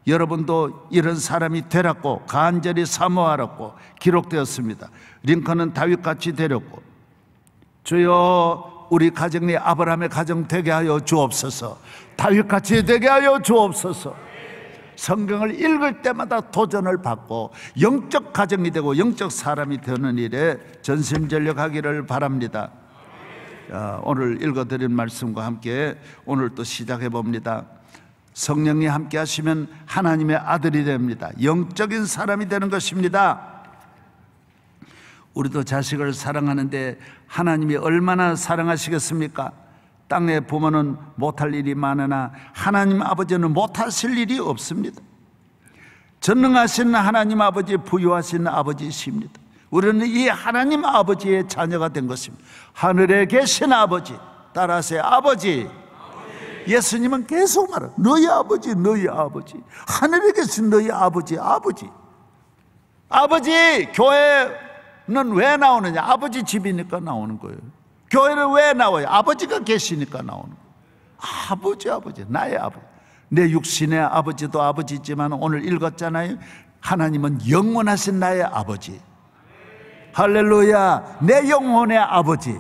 여러분도 이런 사람이 되라고 간절히 사모하라고 기록되었습니다. 링컨은 다윗같이 되려고 주여 우리 가정이 아브라함의 가정 되게 하여 주옵소서. 다윗같이 되게 하여 주옵소서. 성경을 읽을 때마다 도전을 받고 영적 가정이 되고 영적 사람이 되는 일에 전심전력하기를 바랍니다. 오늘 읽어드린 말씀과 함께 오늘 또 시작해 봅니다. 성령이 함께 하시면 하나님의 아들이 됩니다. 영적인 사람이 되는 것입니다. 우리도 자식을 사랑하는데 하나님이 얼마나 사랑하시겠습니까? 땅에 보면은 못할 일이 많으나 하나님 아버지는 못하실 일이 없습니다. 전능하신 하나님 아버지, 부유하신 아버지십니다 우리는 이 하나님 아버지의 자녀가 된 것입니다. 하늘에 계신 아버지, 따라서 아버지, 예수님은 계속 말해. 너희 아버지, 너희 아버지. 하늘에 계신 너희 아버지, 아버지. 아버지, 교회는 왜 나오느냐? 아버지 집이니까 나오는 거예요. 교회는 왜 나와요? 아버지가 계시니까 나오는 거예요. 아버지, 아버지, 나의 아버지. 내 육신의 아버지도 아버지지만 오늘 읽었잖아요. 하나님은 영원하신 나의 아버지. 할렐루야. 내 영혼의 아버지.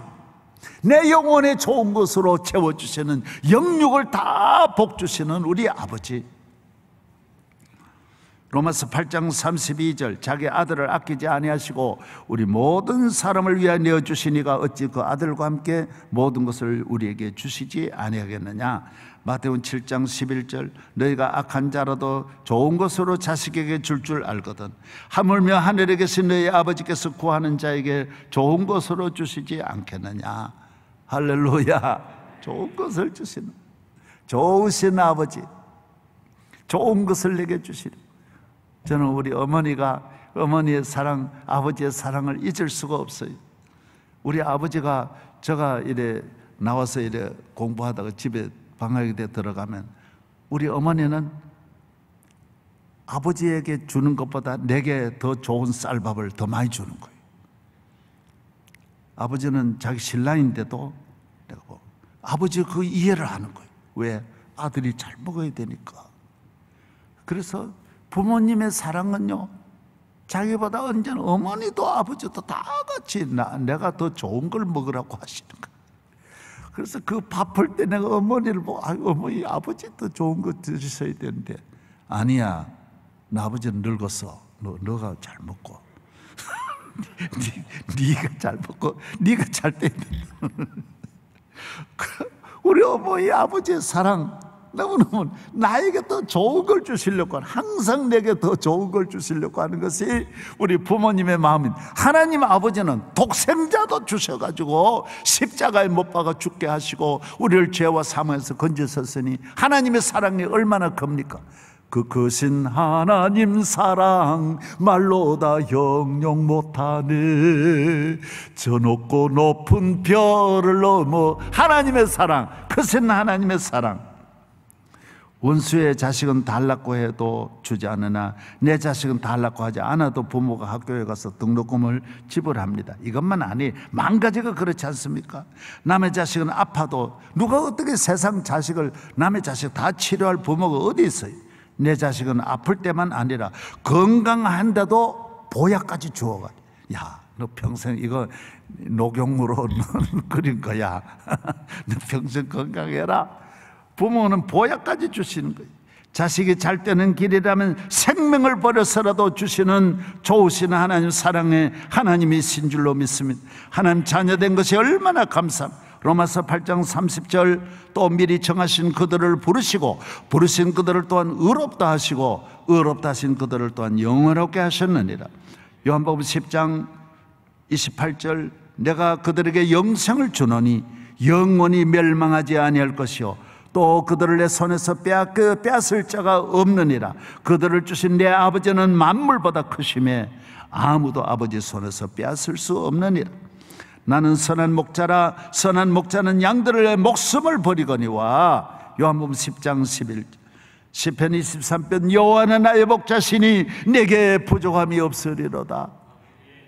내영혼의 좋은 것으로 채워주시는 영육을 다 복주시는 우리 아버지. 로마서 8장 32절 자기 아들을 아끼지 아니하시고 우리 모든 사람을 위하여 내어 주시니가 어찌 그 아들과 함께 모든 것을 우리에게 주시지 아니하겠느냐 마태운 7장 11절 너희가 악한 자라도 좋은 것으로 자식에게 줄줄 줄 알거든 하물며 하늘에 계신 너희 아버지께서 구하는 자에게 좋은 것으로 주시지 않겠느냐 할렐루야. 좋은 것을 주시는 좋으신 아버지. 좋은 것을 내게 주시는 저는 우리 어머니가 어머니의 사랑, 아버지의 사랑을 잊을 수가 없어요. 우리 아버지가 제가 이래 나와서 이래 공부하다가 집에 방학이 돼 들어가면 우리 어머니는 아버지에게 주는 것보다 내게 더 좋은 쌀밥을 더 많이 주는 거예요. 아버지는 자기 신랑인데도 내가 뭐, 아버지 그 이해를 하는 거예요. 왜? 아들이 잘 먹어야 되니까. 그래서 부모님의 사랑은요, 자기보다 언제나 어머니도 아버지도 다 같이 나, 내가 더 좋은 걸 먹으라고 하시는 거예요. 그래서 그 바쁠 때 내가 어머니를 보고, 뭐, 아, 어머니, 아버지도 좋은 거 드셔야 되는데, 아니야. 나 아버지는 늙었어. 너, 너가 잘 먹고. 네가 잘 먹고 네가 잘 때. 그, 우리 어머니 아버지의 사랑 너무너무 나에게 더 좋은 걸 주시려고 항상 내게 더 좋은 걸 주시려고 하는 것이 우리 부모님의 마음인 하나님 아버지는 독생자도 주셔가지고 십자가에 못 박아 죽게 하시고 우리를 죄와 사망에서 건져셨으니 하나님의 사랑이 얼마나 큽니까 그 크신 하나님 사랑 말로 다 영용 못하네 저 높고 높은 별을 넘어 하나님의 사랑 크신 하나님의 사랑 원수의 자식은 달라고 해도 주지 않으나 내 자식은 달라고 하지 않아도 부모가 학교에 가서 등록금을 지불합니다. 이것만 아니 망가지가 그렇지 않습니까? 남의 자식은 아파도 누가 어떻게 세상 자식을 남의 자식 다 치료할 부모가 어디 있어요? 내 자식은 아플 때만 아니라 건강한데도 보약까지 주어가. 야, 너 평생 이거 녹용으로 그린 거야. 너 평생 건강해라. 부모는 보약까지 주시는 거야. 자식이 잘 되는 길이라면 생명을 버려서라도 주시는 좋으신 하나님 사랑에 하나님이신 줄로 믿습니다. 하나님 자녀된 것이 얼마나 감사합니다. 로마서 8장 30절 또 미리 정하신 그들을 부르시고 부르신 그들을 또한 의롭다 하시고 의롭다 하신 그들을 또한 영원하게 하셨느니라. 요한복음 10장 28절 내가 그들에게 영생을 주노니 영원히 멸망하지 아니할 것이요 또 그들을 내 손에서 빼앗겨 그 빼앗을 자가 없느니라 그들을 주신 내 아버지는 만물보다 크심에 아무도 아버지 손에서 빼앗을 수 없느니라 나는 선한 목자라 선한 목자는 양들의 목숨을 버리거니와 요한복음 10장 11절 시편 23편 여호와는 나의 목자시니 내게 부족함이 없으리로다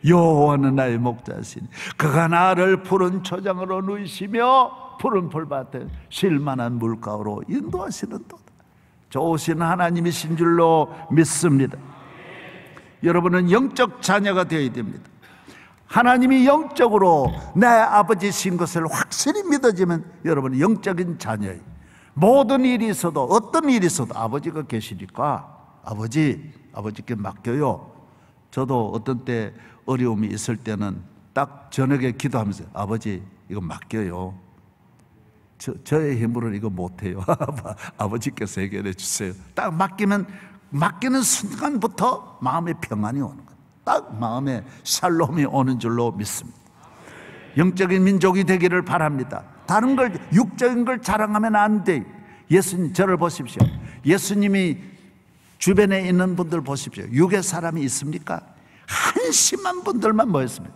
여호와는 나의 목자시니 그가 나를 푸른 초장으로 누이시며 푸른 풀밭에 실만한 물가로 인도하시는도다 좋으신 하나님이신 줄로 믿습니다 여러분은 영적 자녀가 되어야 됩니다 하나님이 영적으로 내 아버지신 것을 확실히 믿어지면 여러분 영적인 자녀예요. 모든 일이 있어도 어떤 일이 있어도 아버지가 계시니까 아버지, 아버지께 맡겨요. 저도 어떤 때 어려움이 있을 때는 딱 저녁에 기도하면서 아버지, 이거 맡겨요. 저, 저의 힘으로는 이거 못해요. 아버지께서 해결해 주세요. 딱 맡기면, 맡기는 순간부터 마음의 평안이 오는 거예요. 딱 마음에 샬롬이 오는 줄로 믿습니다. 영적인 민족이 되기를 바랍니다. 다른 걸, 육적인 걸 자랑하면 안 돼. 예수님, 저를 보십시오. 예수님이 주변에 있는 분들 보십시오. 육의 사람이 있습니까? 한심한 분들만 모였습니다.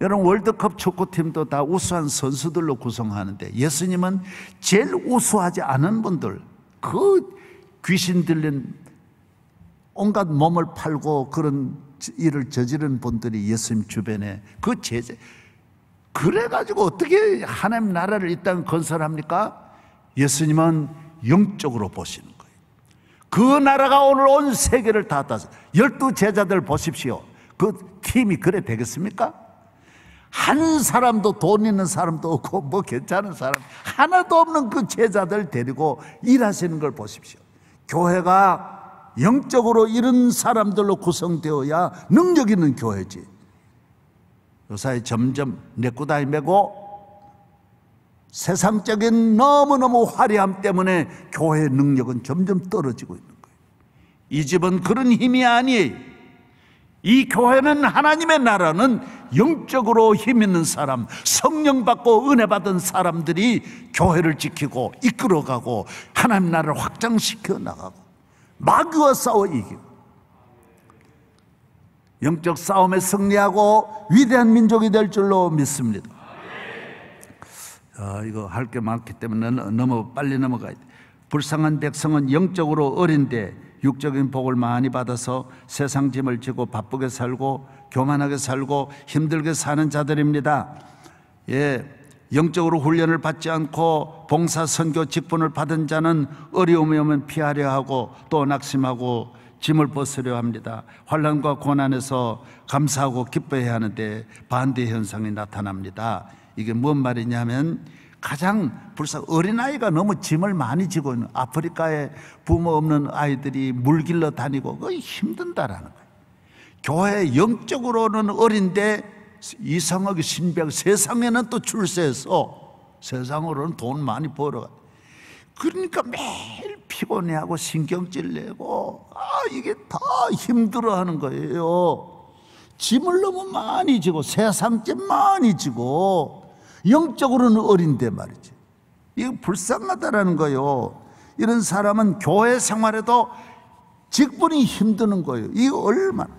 여러분, 월드컵 축구팀도 다 우수한 선수들로 구성하는데 예수님은 제일 우수하지 않은 분들, 그 귀신 들린 온갖 몸을 팔고 그런 일을 저지른 분들이 예수님 주변에 그 제재 그래가지고 어떻게 하나님 나라를 이땅 건설합니까? 예수님은 영적으로 보시는 거예요. 그 나라가 오늘 온 세계를 다 따서 열두 제자들 보십시오. 그 팀이 그래 되겠습니까? 한 사람도 돈 있는 사람도 없고 뭐 괜찮은 사람 하나도 없는 그 제자들 데리고 일하시는 걸 보십시오. 교회가 영적으로 이런 사람들로 구성되어야 능력 있는 교회지. 요사이 점점 내꾸다이 매고 세상적인 너무너무 화려함 때문에 교회의 능력은 점점 떨어지고 있는 거예요. 이 집은 그런 힘이 아니에요. 이 교회는 하나님의 나라는 영적으로 힘 있는 사람, 성령 받고 은혜 받은 사람들이 교회를 지키고 이끌어가고 하나님 나라를 확장시켜 나가고 마귀와 싸워 이기고 영적 싸움에 승리하고 위대한 민족이 될 줄로 믿습니다. 어, 이거 할 게 많기 때문에 넘어 빨리 넘어가야 돼. 불쌍한 백성은 영적으로 어린데 육적인 복을 많이 받아서 세상 짐을 지고 바쁘게 살고 교만하게 살고 힘들게 사는 자들입니다. 예. 영적으로 훈련을 받지 않고 봉사 선교 직분을 받은 자는 어려움이 오면 피하려 하고 또 낙심하고 짐을 벗으려 합니다. 환란과 고난에서 감사하고 기뻐해야 하는데 반대 현상이 나타납니다. 이게 뭔 말이냐면 가장 불쌍 어린아이가 너무 짐을 많이 지고 있는 아프리카에 부모 없는 아이들이 물길러 다니고 힘든다라는 거예요. 교회 영적으로는 어린데 이상하게 신비하게 세상에는 또 출세해서 세상으로는 돈 많이 벌어가. 그러니까 매일 피곤해하고 신경질 내고 아 이게 다 힘들어하는 거예요. 짐을 너무 많이 지고 세상짐 많이 지고 영적으로는 어린데 말이지. 이거 불쌍하다라는 거요. 예 이런 사람은 교회 생활에도 직분이 힘드는 거예요. 이거 얼마나.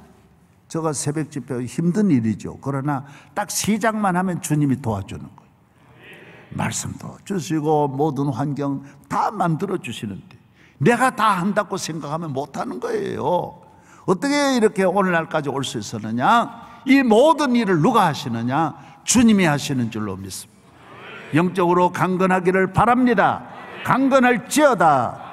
저가 새벽 집회 힘든 일이죠. 그러나 딱 시작만 하면 주님이 도와주는 거예요. 말씀도 주시고 모든 환경 다 만들어 주시는데 내가 다 한다고 생각하면 못하는 거예요. 어떻게 이렇게 오늘날까지 올 수 있었느냐? 이 모든 일을 누가 하시느냐? 주님이 하시는 줄로 믿습니다. 영적으로 강건하기를 바랍니다. 강건할지어다.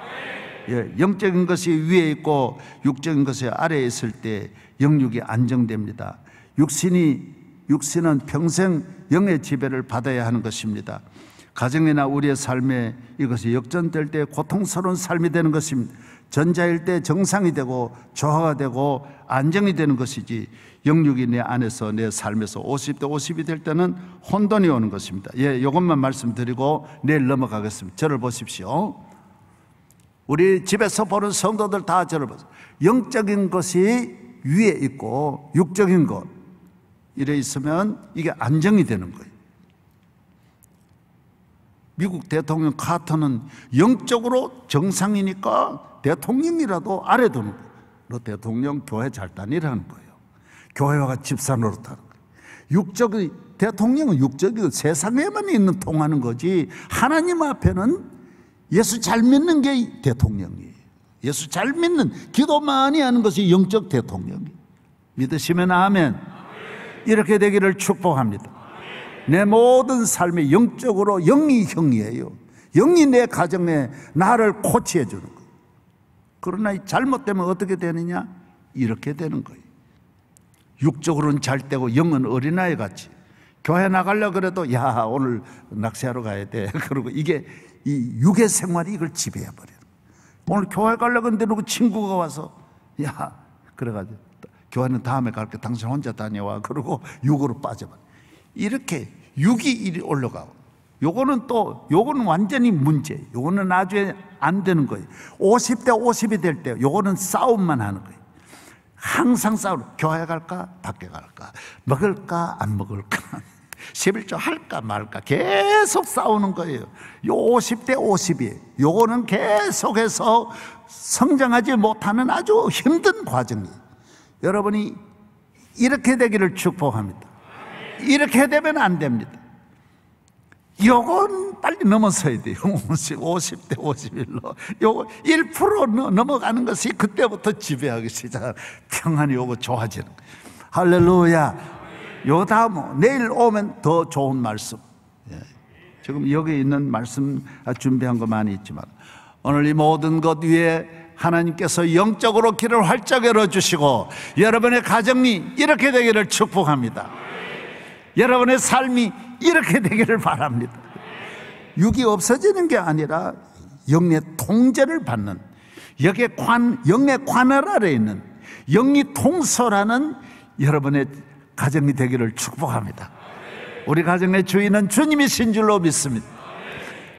예, 영적인 것이 위에 있고 육적인 것이 아래에 있을 때 영육이 안정됩니다. 육신이 육신은 평생 영의 지배를 받아야 하는 것입니다. 가정이나 우리의 삶에 이것이 역전될 때 고통스러운 삶이 되는 것입니다. 전자일 때 정상이 되고 조화가 되고 안정이 되는 것이지 영육이 내 안에서 내 삶에서 50대 50이 될 때는 혼돈이 오는 것입니다. 예, 이것만 말씀드리고 내일 넘어가겠습니다. 저를 보십시오. 우리 집에서 보는 성도들 다 저를 보세요. 영적인 것이 위에 있고 육적인 것 이래 있으면 이게 안정이 되는 거예요. 미국 대통령 카터는 영적으로 정상이니까 대통령이라도 아래 두는 거예요. 너 대통령 교회 잘 다니라는 거예요. 교회와 집사 노릇는 거예요. 육적의 대통령은 육적이고 세상에만 있는 통하는 거지 하나님 앞에는 예수 잘 믿는 게 대통령이에요. 예수 잘 믿는 기도 많이 하는 것이 영적 대통령이에요. 믿으시면 아멘. 이렇게 되기를 축복합니다. 내 모든 삶이 영적으로 영이 형이에요. 영이 내 가정에 나를 코치해 주는 거 그러나 잘못되면 어떻게 되느냐? 이렇게 되는 거예요. 육적으로는 잘 되고 영은 어린아이 같이 교회 나가려 고 그래도 야 오늘 낚시하러 가야 돼. 그리고 이게 이 육의 생활이 이걸 지배해 버려. 오늘 교회 가려 근데 는데 친구가 와서 야 그래가지고 교회는 다음에 갈게. 당신 혼자 다녀와. 그러고 육으로 빠져버. 려 이렇게 육이 이리 올라가고. 요거는 또 요거는 완전히 문제. 요거는 나중에 안 되는 거예요. 50대 50이 될 때 요거는 싸움만 하는 거예요. 항상 싸우는 교회 갈까? 밖에 갈까? 먹을까? 안 먹을까? 11조 할까 말까 계속 싸우는 거예요. 요 50대 50이 요거는 계속해서 성장하지 못하는 아주 힘든 과정이 에요 여러분이 이렇게 되기를 축복합니다. 이렇게 되면 안 됩니다. 요건 빨리 넘어서야 돼요. 50대 51로. 요거 1% 넘어가는 것이 그때부터 지배하기 시작하는 평안이 오고 좋아지는 거예요. 할렐루야. 요다음 내일 오면 더 좋은 말씀 예. 지금 여기 있는 말씀 준비한 거 많이 있지만 오늘 이 모든 것 위에 하나님께서 영적으로 길을 활짝 열어주시고 여러분의 가정이 이렇게 되기를 축복합니다 여러분의 삶이 이렇게 되기를 바랍니다 육이 없어지는 게 아니라 영의 통제를 받는 영의 관, 영의 관할 아래 있는 영리 통솔하는 여러분의 가정이 되기를 축복합니다. 우리 가정의 주인은 주님이신 줄로 믿습니다.